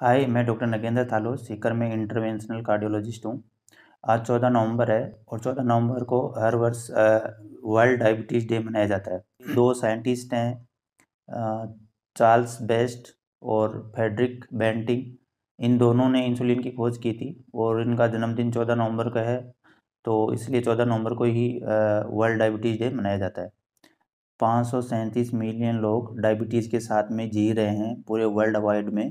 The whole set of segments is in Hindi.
हाय मैं डॉक्टर नगेंद्र थालो सीकर में इंटरवेंशनल कार्डियोलॉजिस्ट हूँ आज चौदह नवंबर है और चौदह नवंबर को हर वर्ष वर्ल्ड डायबिटीज़ डे मनाया जाता है दो साइंटिस्ट हैं चार्ल्स बेस्ट और फेडरिक बेंटिंग इन दोनों ने इंसुलिन की खोज की थी और इनका जन्मदिन चौदह नवंबर का है तो इसलिए चौदह नवंबर को ही वर्ल्ड डायबिटीज़ डे मनाया जाता है पाँच मिलियन लोग डायबिटीज़ के साथ में जी रहे हैं पूरे वर्ल्ड वाइड में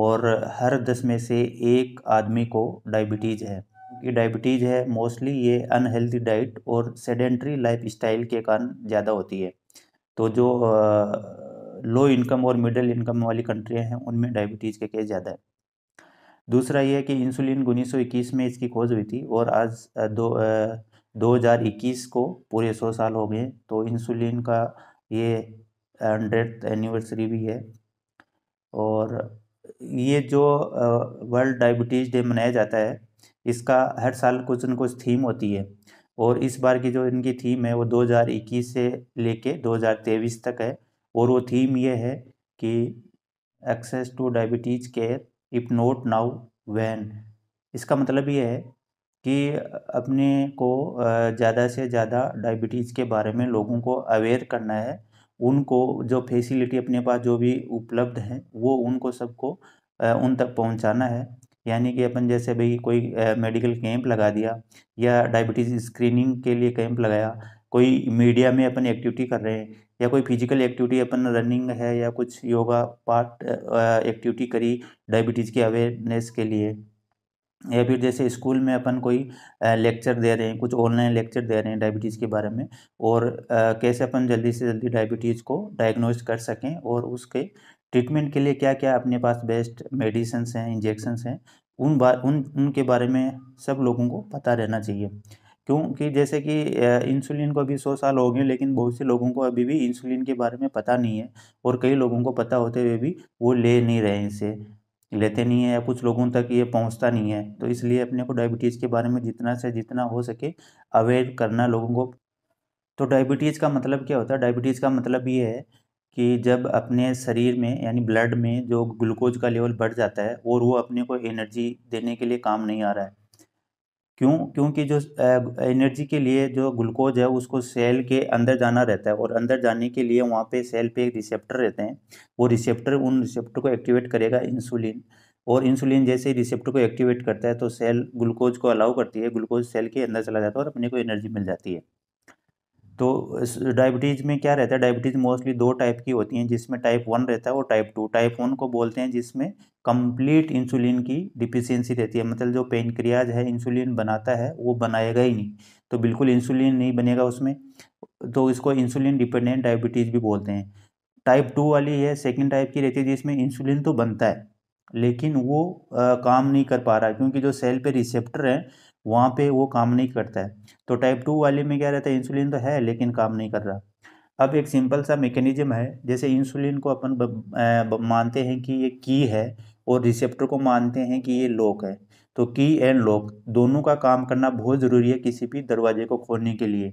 और हर दस में से एक आदमी को डायबिटीज़ है ये डायबिटीज़ है मोस्टली ये अनहेल्दी डाइट और सेडेंट्री लाइफ स्टाइल के कारण ज़्यादा होती है तो जो लो इनकम और मिडिल इनकम वाली कंट्रियाँ हैं उनमें डायबिटीज़ के केस ज़्यादा है दूसरा ये है कि इंसुलिन उन्नीस में इसकी खोज हुई थी और आज दो दो हज़ार इक्कीस को पूरे सौ साल हो गए तो इंसुलिन का ये हंड्रेड एनिवर्सरी भी है और ये जो वर्ल्ड डायबिटीज़ डे मनाया जाता है इसका हर साल कुछ न कुछ थीम होती है और इस बार की जो इनकी थीम है वो 2021 से लेके 2023 तक है और वो थीम ये है कि access to diabetes care if not now when इसका मतलब ये है कि अपने को ज़्यादा से ज़्यादा डायबिटीज़ के बारे में लोगों को अवेयर करना है उनको जो फैसिलिटी अपने पास जो भी उपलब्ध है वो उनको सबको उन तक पहुंचाना है यानी कि अपन जैसे भाई कोई मेडिकल कैंप लगा दिया या डायबिटीज़ स्क्रीनिंग के लिए कैंप लगाया कोई मीडिया में अपन एक्टिविटी कर रहे हैं या कोई फिजिकल एक्टिविटी अपन रनिंग है या कुछ योगा पार्ट एक्टिविटी करी डायबिटीज़ के अवेयरनेस के लिए या फिर जैसे स्कूल में अपन कोई लेक्चर दे रहे हैं कुछ ऑनलाइन लेक्चर दे रहे हैं डायबिटीज़ के बारे में और कैसे अपन जल्दी से जल्दी डायबिटीज़ को डायग्नोज कर सकें और उसके ट्रीटमेंट के लिए क्या क्या अपने पास बेस्ट मेडिसन्स हैं इंजेक्शन्स हैं उन बार उन उनके बारे में सब लोगों को पता रहना चाहिए क्योंकि जैसे कि इंसुलिन को अभी सौ साल हो गए लेकिन बहुत से लोगों को अभी भी इंसुलिन के बारे में पता नहीं है और कई लोगों को पता होते हुए भी वो ले नहीं रहे इसे लेते नहीं है या कुछ लोगों तक ये पहुंचता नहीं है तो इसलिए अपने को डायबिटीज़ के बारे में जितना से जितना हो सके अवेयर करना लोगों को तो डायबिटीज़ का मतलब क्या होता है डायबिटीज़ का मतलब ये है कि जब अपने शरीर में यानी ब्लड में जो ग्लूकोज का लेवल बढ़ जाता है और वो अपने को एनर्जी देने के लिए काम नहीं आ रहा है क्यों क्योंकि जो एनर्जी के लिए जो ग्लूकोज है उसको सेल के अंदर जाना रहता है और अंदर जाने के लिए वहाँ पे सेल पे एक रिसेप्टर रहते हैं वो रिसेप्टर उन रिसेप्टर को एक्टिवेट करेगा इंसुलिन और इंसुलिन जैसे रिसेप्टर को एक्टिवेट करता है तो सेल ग्लूकोज को अलाउ करती है ग्लूकोज सेल के अंदर चला जाता है और अपने को एनर्जी मिल जाती है तो डायबिटीज़ में क्या रहता है डायबिटीज़ मोस्टली दो टाइप की होती हैं जिसमें टाइप वन रहता है और टाइप टू टाइप वन को बोलते हैं जिसमें कंप्लीट इंसुलिन की डिफिशियंसी रहती है मतलब जो पेनक्रियाज है इंसुलिन बनाता है वो बनाएगा ही नहीं तो बिल्कुल इंसुलिन नहीं बनेगा उसमें तो इसको इंसुलिन डिपेंडेंट डायबिटीज़ भी बोलते हैं टाइप टू वाली है सेकेंड टाइप की रहती है जिसमें इंसुलिन तो बनता है लेकिन वो आ, काम नहीं कर पा रहा क्योंकि जो सेल पे रिसेप्टर है वहाँ पे वो काम नहीं करता है तो टाइप टू वाले में क्या रहता है इंसुलिन तो है लेकिन काम नहीं कर रहा अब एक सिंपल सा मेकेनिज्म है जैसे इंसुलिन को अपन मानते हैं कि ये की है और रिसेप्टर को मानते हैं कि ये लोक है तो की एंड लोक दोनों का काम करना बहुत ज़रूरी है किसी भी दरवाजे को खोलने के लिए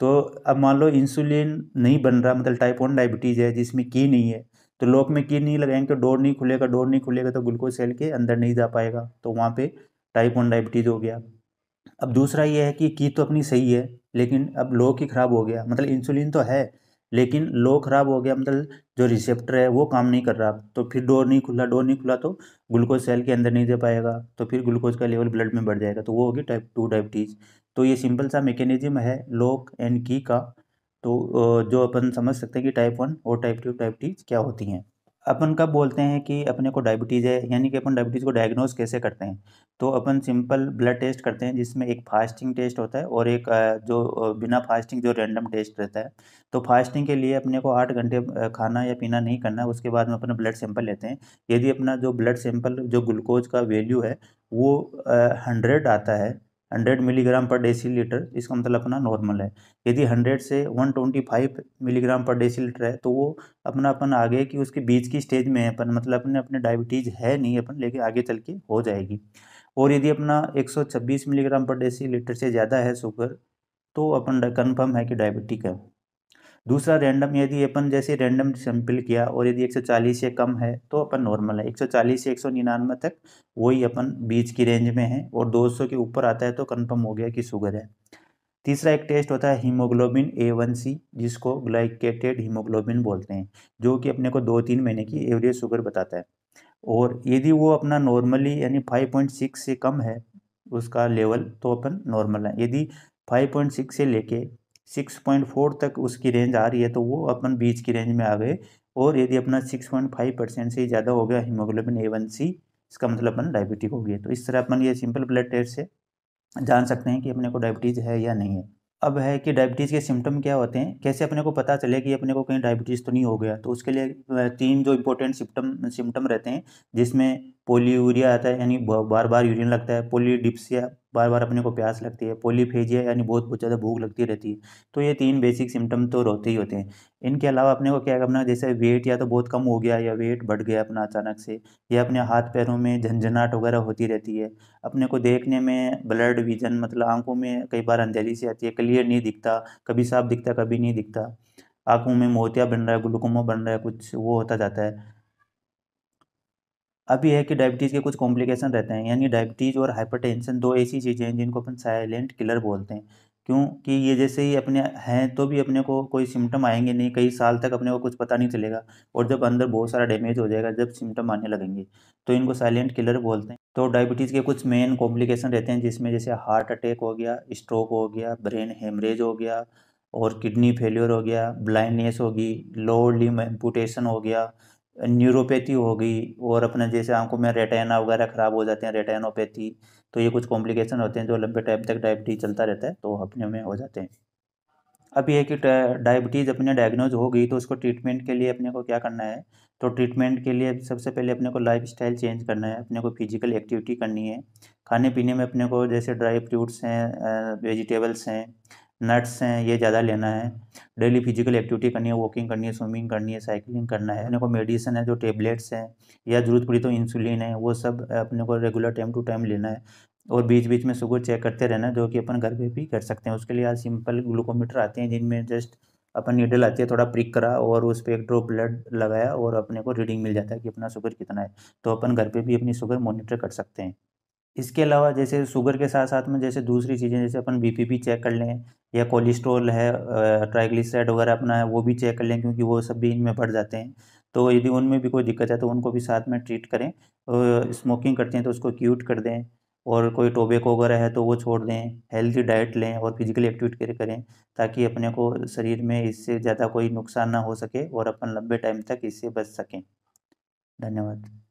तो अब मान लो इंसुलिन नहीं बन रहा मतलब टाइप वन डायबिटीज़ है जिसमें की नहीं है तो लॉक में की नहीं लगाएंगे तो डोर नहीं खुलेगा डोर नहीं खुलेगा तो ग्लूकोज सेल के अंदर नहीं जा पाएगा तो वहाँ पे टाइप वन डायबिटीज़ हो गया अब दूसरा ये है कि की तो अपनी सही है लेकिन अब लॉक ही ख़राब हो गया मतलब इंसुलिन तो है लेकिन लो ख़राब हो गया मतलब जो रिसेप्टर है वो काम नहीं कर रहा तो फिर डोर नहीं खुला डोर नहीं खुला तो ग्लूकोज सेल के अंदर नहीं दे पाएगा तो फिर ग्लूकोज का लेवल ब्लड में बढ़ जाएगा तो वो होगी टाइप टू डायबिटीज़ तो ये सिंपल सा मैकेनिज्म है लोक एंड की का तो जो अपन समझ सकते हैं कि टाइप वन और टाइप टू डायबिटीज़ क्या होती हैं अपन कब बोलते हैं कि अपने को डायबिटीज़ है यानी कि अपन डायबिटीज़ को डायग्नोज कैसे करते हैं तो अपन सिंपल ब्लड टेस्ट करते हैं जिसमें एक फास्टिंग टेस्ट होता है और एक जो बिना फास्टिंग जो रैंडम टेस्ट रहता है तो फास्टिंग के लिए अपने को आठ घंटे खाना या पीना नहीं करना उसके बाद में अपना ब्लड सैंपल लेते हैं यदि अपना जो ब्लड सैंपल जो ग्लूकोज का वैल्यू है वो हंड्रेड आता है 100 मिलीग्राम पर डेसी लीटर इसका मतलब अपना नॉर्मल है यदि 100 से 125 मिलीग्राम पर डेसी लीटर है तो वो अपना अपन आगे कि उसके बीच की स्टेज में है अपन मतलब अपने अपने डायबिटीज़ है नहीं अपन लेकिन आगे चल के हो जाएगी और यदि अपना 126 मिलीग्राम पर डेसी लीटर से ज़्यादा है शुगर तो अपन कन्फर्म है कि डायबिटिक है दूसरा रैंडम यदि अपन जैसे रैंडम सैंपल किया और यदि 140 से कम है तो अपन नॉर्मल है 140 से एक निन्यानवे तक वही अपन बीच की रेंज में है और 200 के ऊपर आता है तो कंफर्म हो गया कि शुगर है तीसरा एक टेस्ट होता है हीमोग्लोबिन ए वन सी जिसको ग्लाइकेटेड हीमोग्लोबिन बोलते हैं जो कि अपने को दो तीन महीने की एवरेज शुगर बताता है और यदि वो अपना नॉर्मली यानी 5.6 से कम है उसका लेवल तो अपन नॉर्मल है यदि 5.6 से लेके सिक्स पॉइंट फोर तक उसकी रेंज आ रही है तो वो अपन बीच की रेंज में आ गए और यदि अपना सिक्स पॉइंट फाइव परसेंट से ज़्यादा हो गया हीमोग्लोबिन ए वन सी इसका मतलब अपन डायबिटिक हो गया तो इस तरह अपन ये सिंपल ब्लड टेस्ट से जान सकते हैं कि अपने को डायबिटीज़ है या नहीं है अब है कि डायबिटीज़ के सिम्टम क्या होते हैं कैसे अपने को पता चले कि अपने को कहीं डायबिटीज़ तो नहीं हो गया तो उसके लिए तीन जो इंपॉर्टेंट सिम्टम सिम्टम रहते हैं जिसमें पोलियोरिया आता है यानी बार बार यूरिन लगता है पोलियोडिप्सिया बार बार अपने को प्यास लगती है पोलीफेजिया यानी बहुत बहुत ज़्यादा भूख लगती रहती है तो ये तीन बेसिक सिम्टम तो रहते ही होते हैं इनके अलावा अपने को क्या करना जैसे वेट या तो बहुत कम हो गया या वेट बढ़ गया अपना अचानक से या अपने हाथ पैरों में झंझनाहट वगैरह होती रहती है अपने को देखने में ब्लड विजन मतलब आंखों में कई बार अंधेरी सी आती है क्लियर नहीं दिखता कभी साफ दिखता कभी नहीं दिखता आँखों में मोतिया बन रहा है ग्लूकोमा बन रहा है कुछ वो होता जाता है अब यह है कि डायबिटीज़ के कुछ कॉम्प्लिकेशन रहते हैं यानी डायबिटीज़ और हाइपरटेंशन दो ऐसी चीज़ें हैं जिनको अपन साइलेंट किलर बोलते हैं क्योंकि ये जैसे ही अपने हैं तो भी अपने को कोई सिम्टम आएंगे नहीं कई साल तक अपने को कुछ पता नहीं चलेगा और जब अंदर बहुत सारा डैमेज हो जाएगा जब सिम्टम आने लगेंगे तो इनको साइलेंट किलर बोलते हैं तो डायबिटीज़ के कुछ मेन कॉम्प्लिकेशन रहते हैं जिसमें जैसे हार्ट अटैक हो गया स्ट्रोक हो गया ब्रेन हेमरेज हो गया और किडनी फेल्योर हो गया ब्लाइंडनेस होगी लो लिम एम्पूटेशन हो गया न्यूरोपैथी हो गई और अपना जैसे आंखों में रेटेना वगैरह ख़राब हो जाते हैं रेटेनोपैथी तो ये कुछ कॉम्प्लिकेशन होते हैं जो लंबे टाइम तक डायबिटीज़ चलता रहता है तो अपने में हो जाते हैं अब ये है कि डायबिटीज़ अपने डायग्नोज हो गई तो उसको ट्रीटमेंट के लिए अपने को क्या करना है तो ट्रीटमेंट के लिए सबसे पहले अपने को लाइफ स्टाइल चेंज करना है अपने को फिजिकल एक्टिविटी करनी है खाने पीने में अपने को जैसे ड्राई फ्रूट्स हैं वेजिटेबल्स हैं नट्स हैं ये ज़्यादा लेना है डेली फिजिकल एक्टिविटी करनी है वॉकिंग करनी है स्विमिंग करनी है साइकिलिंग करना है अपने को मेडिसिन है जो टेबलेट्स हैं या ज़रूरत पड़ी तो इंसुलिन है वो सब अपने को रेगुलर टाइम टू टाइम लेना है और बीच बीच में शुगर चेक करते रहना जो कि अपन घर पर भी कर सकते हैं उसके लिए आज सिंपल ग्लूकोमीटर आते हैं जिनमें जस्ट अपन नीडल आती है थोड़ा प्रिक करा और उस पर एक ड्रॉप ब्लड लगाया और अपने को रीडिंग मिल जाता है कि अपना शुगर कितना है तो अपन घर पे भी अपनी शुगर मॉनिटर कर सकते हैं इसके अलावा जैसे शुगर के साथ साथ में जैसे दूसरी चीज़ें जैसे अपन बी भी चेक कर लें या कोलेस्ट्रॉल है ट्राइग्लिसराइड वगैरह अपना है वो भी चेक कर लें क्योंकि वो सब भी इनमें बढ़ जाते हैं तो यदि उनमें भी कोई दिक्कत है तो उनको भी साथ में ट्रीट करें स्मोकिंग करते हैं तो उसको क्यूट कर दें और कोई टोबेको वगैरह है तो वो छोड़ दें हेल्दी डाइट लें और फिजिकली एक्टिविटी करें ताकि अपने को शरीर में इससे ज़्यादा कोई नुकसान ना हो सके और अपन लंबे टाइम तक इससे बच सकें धन्यवाद